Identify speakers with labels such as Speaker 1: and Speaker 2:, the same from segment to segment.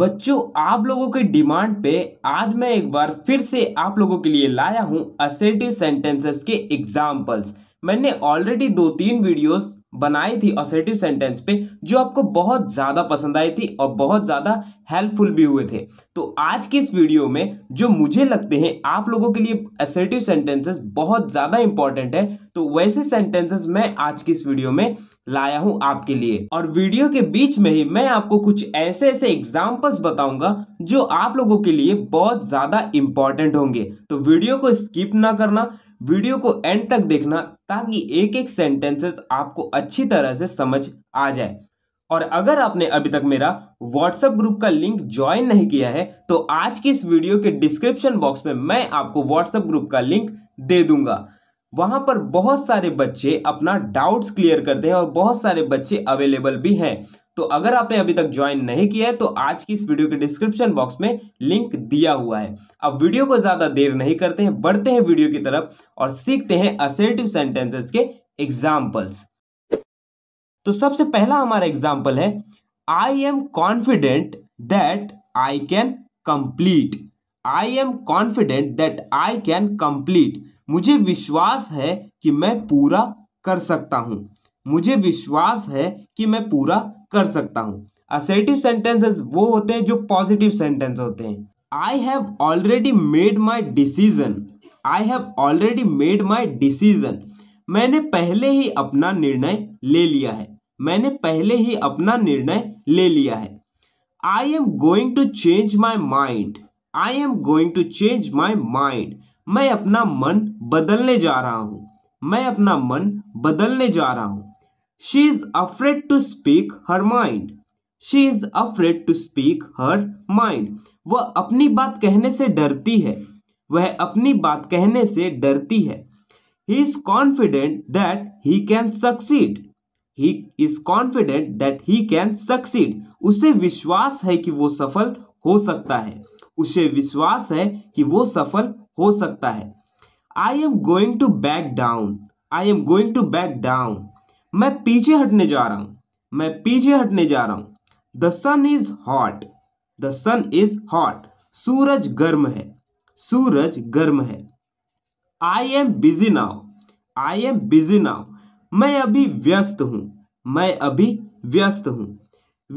Speaker 1: बच्चों आप लोगों के डिमांड पे आज मैं एक बार फिर से आप लोगों के लिए लाया हूँ असर्टिव सेंटेंसेस के एग्जाम्पल्स मैंने ऑलरेडी दो तीन वीडियोस बनाई थी असर्टिव सेंटेंस पे जो आपको बहुत ज़्यादा पसंद आई थी और बहुत ज़्यादा हेल्पफुल भी हुए थे तो आज की इस वीडियो में जो मुझे लगते हैं आप लोगों के लिए असर्टिव सेंटेंसेस बहुत ज़्यादा इंपॉर्टेंट है तो वैसे सेंटेंसेस मैं आज की इस वीडियो में लाया हूं आपके लिए और वीडियो के बीच में ही मैं आपको कुछ ऐसे ऐसे एग्जाम्पल्स बताऊंगा जो आप लोगों के लिए बहुत ज़्यादा इंपॉर्टेंट होंगे तो वीडियो को स्किप ना करना वीडियो को एंड तक देखना ताकि एक एक सेंटेंसेस आपको अच्छी तरह से समझ आ जाए और अगर आपने अभी तक मेरा व्हाट्सएप ग्रुप का लिंक ज्वाइन नहीं किया है तो आज की इस वीडियो के डिस्क्रिप्शन बॉक्स में मैं आपको व्हाट्सएप ग्रुप का लिंक दे दूंगा वहाँ पर बहुत सारे बच्चे अपना डाउट्स क्लियर करते हैं और बहुत सारे बच्चे अवेलेबल भी हैं तो अगर आपने अभी तक ज्वाइन नहीं किया है तो आज की इस वीडियो के डिस्क्रिप्शन बॉक्स में लिंक दिया हुआ है अब वीडियो को ज़्यादा देर नहीं करते हैं बढ़ते हैं वीडियो की तरफ और सीखते हैं असेटिव सेंटेंसेस के एग्जाम्पल्स तो सबसे पहला हमारा एग्जाम्पल है I am confident that I can complete I am confident that I can complete मुझे विश्वास है कि मैं पूरा कर सकता हूँ मुझे विश्वास है कि मैं पूरा कर सकता हूँ असर्टिव सेंटेंसेस वो होते हैं जो पॉजिटिव सेंटेंस होते हैं I have already made my decision I have already made my decision मैंने पहले ही अपना निर्णय ले लिया है मैंने पहले ही अपना निर्णय ले लिया है I am going to change my mind I am going to change my mind मैं अपना मन बदलने जा रहा हूँ मैं अपना मन बदलने जा रहा हूँ she is afraid to speak her mind she is afraid to speak her mind वह अपनी बात कहने से डरती है वह अपनी बात कहने से डरती है he is confident that he can succeed he is confident that he can succeed उसे विश्वास है कि वो सफल हो सकता है उसे विश्वास है कि वो सफल हो सकता है I am going to back down I am going to back down मैं पीछे हटने जा रहा हूँ मैं पीछे हटने जा रहा हूँ the sun is hot the sun is hot सूरज गर्म है सूरज गर्म है I am busy now I am busy now मैं अभी व्यस्त हूँ मैं अभी व्यस्त हूँ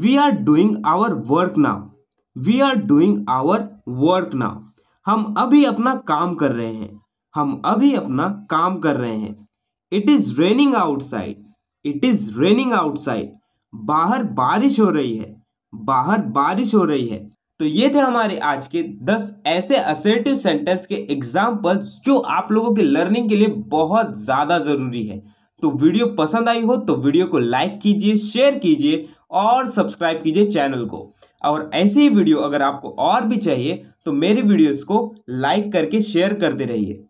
Speaker 1: we are doing our work now we are doing our work now हम अभी अपना काम कर रहे हैं हम अभी अपना काम कर रहे हैं it is raining outside it is raining outside बाहर बारिश हो रही है बाहर बारिश हो रही है तो ये थे हमारे आज के 10 ऐसे असर्टिव सेंटेंस के एग्जाम्पल्स जो आप लोगों के लर्निंग के लिए बहुत ज़्यादा ज़रूरी है तो वीडियो पसंद आई हो तो वीडियो को लाइक कीजिए शेयर कीजिए और सब्सक्राइब कीजिए चैनल को और ऐसी ही वीडियो अगर आपको और भी चाहिए तो मेरी वीडियोस को लाइक करके शेयर करते रहिए